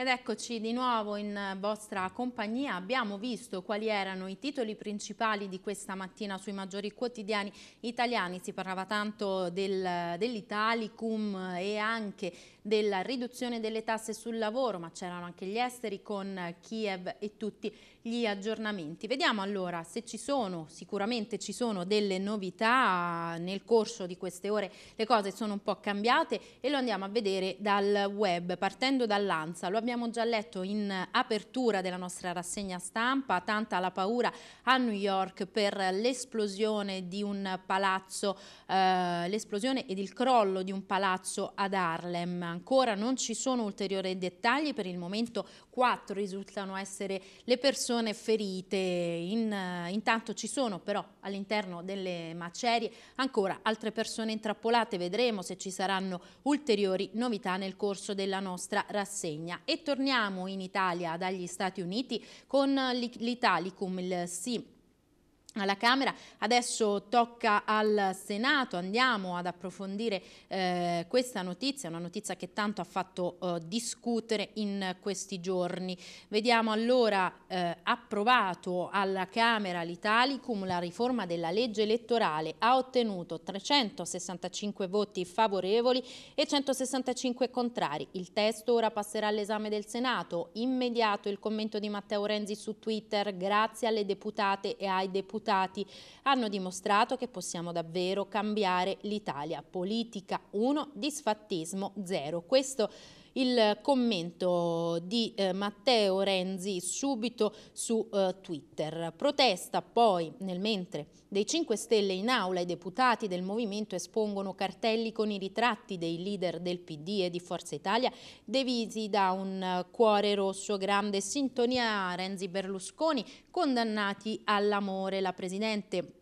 Ed eccoci di nuovo in vostra compagnia. Abbiamo visto quali erano i titoli principali di questa mattina sui maggiori quotidiani italiani. Si parlava tanto del, dell'Italicum e anche della riduzione delle tasse sul lavoro, ma c'erano anche gli esteri con Kiev e tutti gli aggiornamenti. Vediamo allora se ci sono, sicuramente ci sono delle novità nel corso di queste ore. Le cose sono un po' cambiate e lo andiamo a vedere dal web, partendo dall'ANSA. Lo abbiamo abbiamo già letto in apertura della nostra rassegna stampa, tanta la paura a New York per l'esplosione di un palazzo, eh, l'esplosione ed il crollo di un palazzo ad Harlem. Ancora non ci sono ulteriori dettagli, per il momento 4 risultano essere le persone ferite, In, uh, intanto ci sono però all'interno delle macerie ancora altre persone intrappolate, vedremo se ci saranno ulteriori novità nel corso della nostra rassegna. E torniamo in Italia dagli Stati Uniti con l'Italicum, il SIM alla Camera, adesso tocca al Senato, andiamo ad approfondire eh, questa notizia, una notizia che tanto ha fatto eh, discutere in questi giorni. Vediamo allora eh, approvato alla Camera l'Italicum la riforma della legge elettorale, ha ottenuto 365 voti favorevoli e 165 contrari. Il testo ora passerà all'esame del Senato, immediato il commento di Matteo Renzi su Twitter, grazie alle deputate e ai deputati deputati hanno dimostrato che possiamo davvero cambiare l'Italia. Politica 1, disfattismo 0. Questo il commento di eh, Matteo Renzi subito su eh, Twitter. Protesta poi nel mentre dei 5 Stelle in aula i deputati del movimento espongono cartelli con i ritratti dei leader del PD e di Forza Italia divisi da un eh, cuore rosso grande sintonia Renzi Berlusconi condannati all'amore la presidente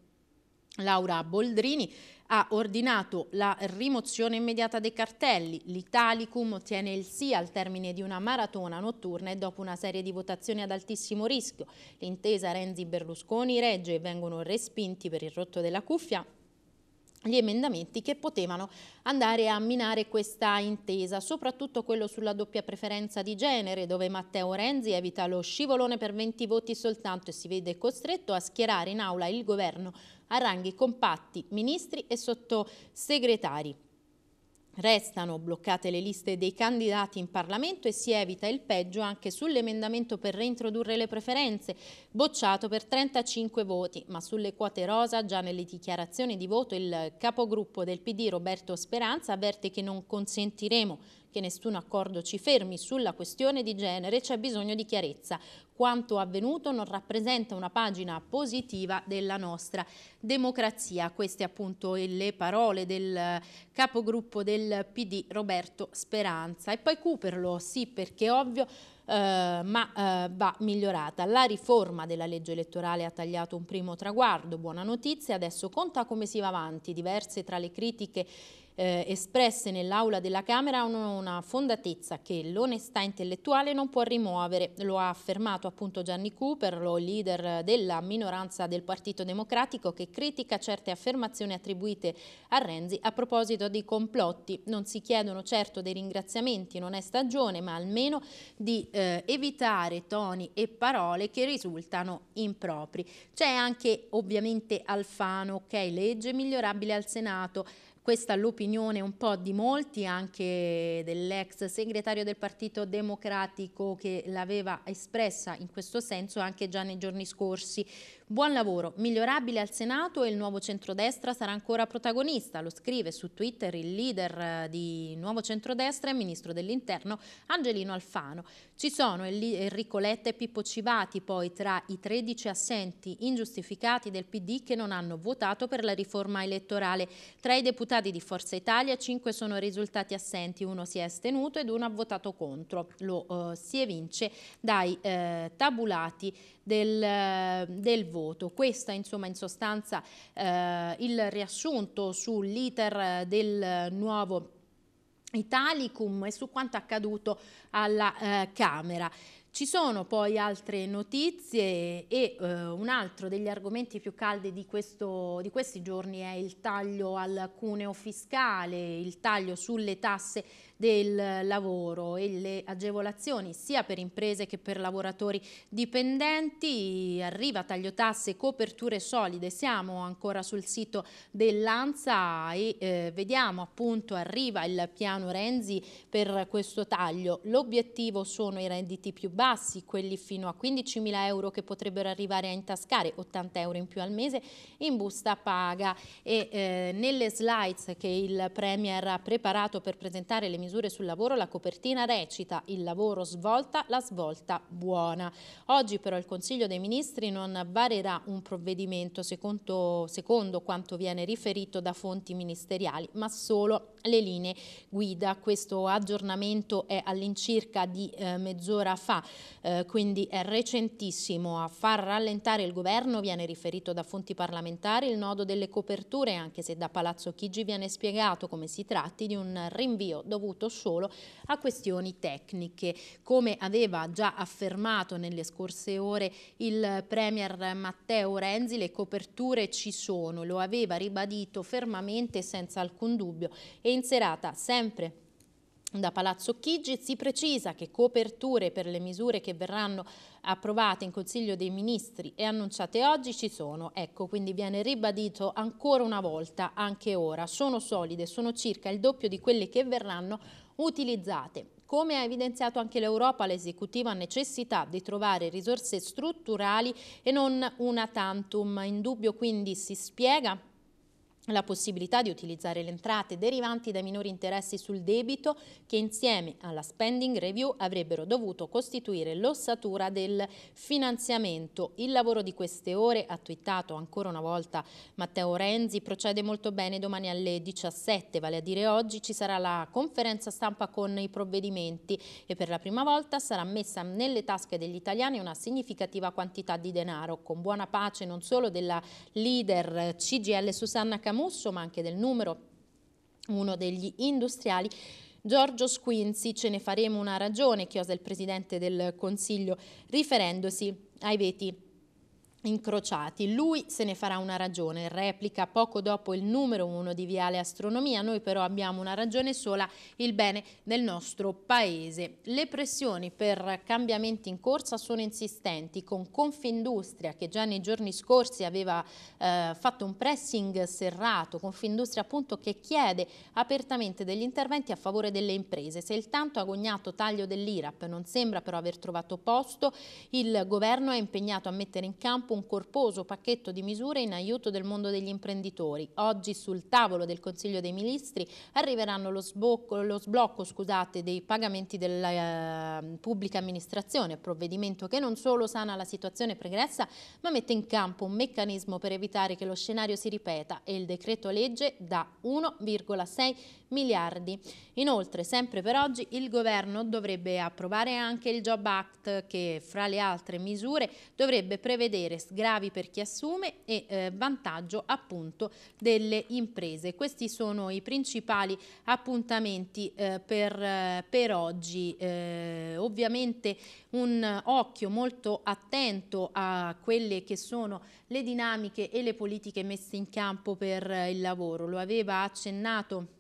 Laura Boldrini ha ordinato la rimozione immediata dei cartelli. L'Italicum ottiene il sì al termine di una maratona notturna e dopo una serie di votazioni ad altissimo rischio. L'intesa Renzi-Berlusconi regge vengono respinti per il rotto della cuffia gli emendamenti che potevano andare a minare questa intesa, soprattutto quello sulla doppia preferenza di genere, dove Matteo Renzi evita lo scivolone per 20 voti soltanto e si vede costretto a schierare in aula il governo a ranghi compatti, ministri e sottosegretari. Restano bloccate le liste dei candidati in Parlamento e si evita il peggio anche sull'emendamento per reintrodurre le preferenze, bocciato per 35 voti, ma sulle quote rosa già nelle dichiarazioni di voto il capogruppo del PD Roberto Speranza avverte che non consentiremo che nessun accordo ci fermi sulla questione di genere, c'è bisogno di chiarezza. Quanto avvenuto non rappresenta una pagina positiva della nostra democrazia. Queste appunto le parole del capogruppo del PD Roberto Speranza. E poi Cooperlo, sì perché ovvio Uh, ma uh, va migliorata. La riforma della legge elettorale ha tagliato un primo traguardo, buona notizia, adesso conta come si va avanti, diverse tra le critiche eh, espresse nell'aula della Camera hanno una fondatezza che l'onestà intellettuale non può rimuovere. Lo ha affermato appunto Gianni Cooperlo, leader della minoranza del Partito Democratico, che critica certe affermazioni attribuite a Renzi a proposito di complotti. Non si chiedono certo dei ringraziamenti, non è stagione, ma almeno di eh, evitare toni e parole che risultano impropri. C'è anche ovviamente Alfano, ok, legge migliorabile al Senato, questa è l'opinione un po' di molti, anche dell'ex segretario del Partito Democratico che l'aveva espressa in questo senso anche già nei giorni scorsi. Buon lavoro, migliorabile al Senato e il nuovo centrodestra sarà ancora protagonista, lo scrive su Twitter il leader eh, di Nuovo Centrodestra e ministro dell'Interno Angelino Alfano. Ci sono Enrico Letta e Pippo Civati poi tra i 13 assenti ingiustificati del PD che non hanno votato per la riforma elettorale. Tra i deputati di Forza Italia 5 sono risultati assenti, uno si è astenuto ed uno ha votato contro. Lo eh, si evince dai eh, tabulati del, eh, del voto. Questo è insomma in sostanza eh, il riassunto sull'iter del nuovo Italicum e su quanto accaduto alla eh, Camera. Ci sono poi altre notizie e eh, un altro degli argomenti più caldi di, questo, di, questi giorni è il taglio al cuneo fiscale, il taglio sulle tasse del lavoro e le agevolazioni sia per imprese che per lavoratori dipendenti, arriva taglio tagliotasse, coperture solide, siamo ancora sul sito dell'ANSA e eh, vediamo appunto arriva il piano Renzi per questo taglio. L'obiettivo sono i redditi più bassi, quelli fino a 15.000 euro che potrebbero arrivare a intascare 80 euro in più al mese in busta paga e eh, nelle slides che il Premier ha preparato per presentare le misure misure sul lavoro la copertina recita il lavoro svolta, la svolta buona. Oggi però il Consiglio dei Ministri non varerà un provvedimento secondo, secondo quanto viene riferito da fonti ministeriali, ma solo le linee guida. Questo aggiornamento è all'incirca di eh, mezz'ora fa, eh, quindi è recentissimo. A far rallentare il governo viene riferito da fonti parlamentari il nodo delle coperture, anche se da Palazzo Chigi viene spiegato come si tratti di un rinvio dovuto dovuto solo a questioni tecniche. Come aveva già affermato nelle scorse ore il Premier Matteo Renzi, le coperture ci sono, lo aveva ribadito fermamente senza alcun dubbio e in serata sempre da Palazzo Chigi si precisa che coperture per le misure che verranno approvate in Consiglio dei Ministri e annunciate oggi ci sono. Ecco, quindi viene ribadito ancora una volta, anche ora, sono solide, sono circa il doppio di quelle che verranno utilizzate. Come ha evidenziato anche l'Europa, l'esecutiva ha necessità di trovare risorse strutturali e non una tantum. In dubbio quindi si spiega la possibilità di utilizzare le entrate derivanti dai minori interessi sul debito che insieme alla spending review avrebbero dovuto costituire l'ossatura del finanziamento. Il lavoro di queste ore, ha twittato ancora una volta Matteo Renzi, procede molto bene domani alle 17, vale a dire oggi ci sarà la conferenza stampa con i provvedimenti e per la prima volta sarà messa nelle tasche degli italiani una significativa quantità di denaro, con buona pace non solo della leader CGL Susanna Camus Ramusso, ma anche del numero, uno degli industriali, Giorgio Squinzi, ce ne faremo una ragione, chiosa il Presidente del Consiglio, riferendosi ai veti incrociati. Lui se ne farà una ragione, replica poco dopo il numero uno di Viale Astronomia, noi però abbiamo una ragione sola, il bene del nostro paese. Le pressioni per cambiamenti in corsa sono insistenti, con Confindustria che già nei giorni scorsi aveva eh, fatto un pressing serrato, Confindustria appunto che chiede apertamente degli interventi a favore delle imprese. Se il tanto agognato taglio dell'IRAP non sembra però aver trovato posto, il governo è impegnato a mettere in campo campo un corposo pacchetto di misure in aiuto del mondo degli imprenditori. Oggi sul tavolo del Consiglio dei Ministri arriveranno lo, sbocco, lo sblocco scusate, dei pagamenti della eh, pubblica amministrazione, provvedimento che non solo sana la situazione pregressa ma mette in campo un meccanismo per evitare che lo scenario si ripeta e il decreto legge da 1,6 miliardi. Inoltre, sempre per oggi, il governo dovrebbe approvare anche il Job Act che, fra le altre misure, dovrebbe prevedere misure sgravi per chi assume e eh, vantaggio appunto delle imprese. Questi sono i principali appuntamenti eh, per, eh, per, oggi. Eh, ovviamente un occhio molto attento a quelle che sono le dinamiche e le politiche messe in campo per eh, il lavoro. Lo aveva accennato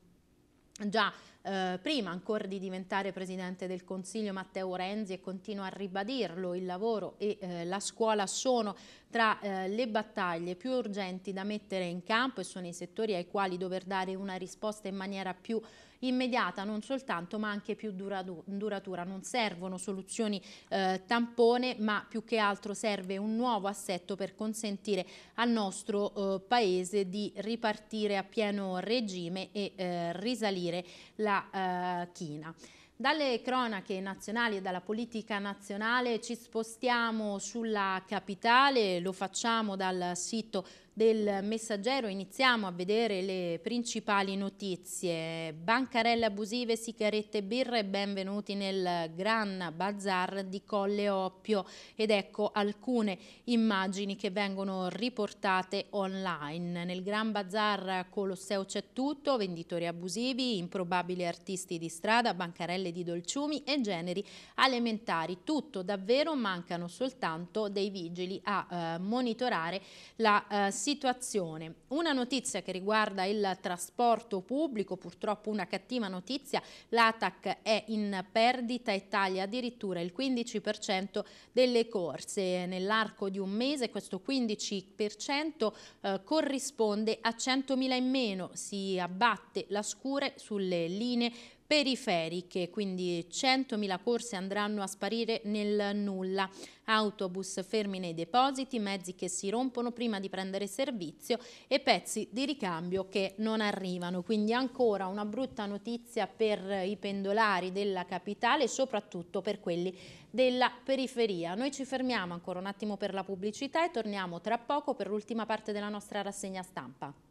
già eh, prima ancora di diventare Presidente del Consiglio Matteo Renzi e continua a ribadirlo, il lavoro e eh, la scuola sono tra eh, le battaglie più urgenti da mettere in campo e sono i settori ai quali dover dare una risposta in maniera più immediata non soltanto ma anche più duratura. Non servono soluzioni eh, tampone ma più che altro serve un nuovo assetto per consentire al nostro eh, Paese di ripartire a pieno regime e eh, risalire la eh, china. Dalle cronache nazionali e dalla politica nazionale ci spostiamo sulla capitale, lo facciamo dal sito del messaggero, iniziamo a vedere le principali notizie. Bancarelle abusive, sigarette e birre, benvenuti nel Gran Bazar di Colle Oppio ed ecco alcune immagini che vengono riportate online. Nel Gran Bazar Colosseo c'è tutto, venditori abusivi, improbabili artisti di strada, bancarelle tutele di dolciumi e generi alimentari. Tutto davvero mancano soltanto dei vigili a eh, monitorare la eh, situazione. Una notizia che riguarda il trasporto pubblico, purtroppo una cattiva notizia, l'ATAC è in perdita e taglia addirittura il 15% delle corse. Nell'arco di un mese questo 15% eh, corrisponde a 100.000 in meno, si abbatte la scure sulle linee periferiche, quindi 100.000 corse andranno a sparire nel nulla, autobus fermi nei depositi, mezzi che si rompono prima di prendere servizio e pezzi di ricambio che non arrivano, quindi ancora una brutta notizia per i pendolari della capitale e soprattutto per quelli della periferia. Noi ci fermiamo ancora un attimo per la pubblicità e torniamo tra poco per l'ultima parte della nostra rassegna stampa.